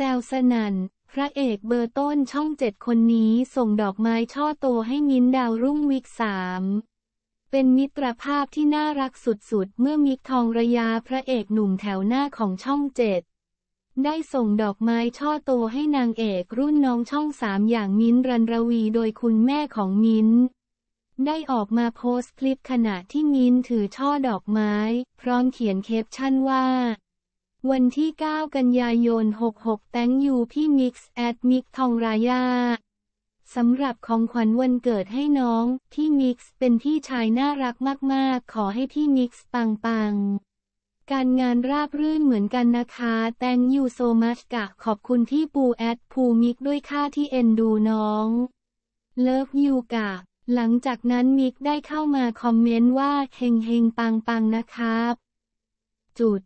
ซวสนัน พระเอกเบอร์ต้นช่องเจ็ดคนนี้ส่งดอกไม้ช่อโตให้มิ้นดาวรุ่งวิกสาม เป็นมิตรภาพที่น่ารักสุดๆ เมื่อมิกทองระยาพระเอกหนุ่มแถวหน้าของช่องเจ็ดได้ส่งดอกไม้ช่อโตให้นางเอกรุ่นน้องช่องสามอย่างมิ้นรันรวีโดยคุณแม่ของมิ้น ได้ออกมาโพสต์คลิปขณะที่มิ้นถือช่อดอกไม้ พร้อมเขียนเคปชั่นว่าวันที่ 9 กันยายน 66 แตงยูพี่มิกซ์แอดมิกทองรายาสำหรับของขวัญวันเกิดให้น้องพี่มิกซ์เป็นพี่ชายน่ารักมากๆ ขอให้พี่มิกซ์ปังๆ การงานราบรื่นเหมือนกันนะคะ แตงยูโซมัชกะ ขอบคุณที่ปูแอดภูมิกด้วยค่าที่เอ็นดูน้องเลิฟยูกะ หลังจากนั้น มิกได้เข้ามาคอมเมนต์ว่าเฮงเฮงปังปังนะครับจุด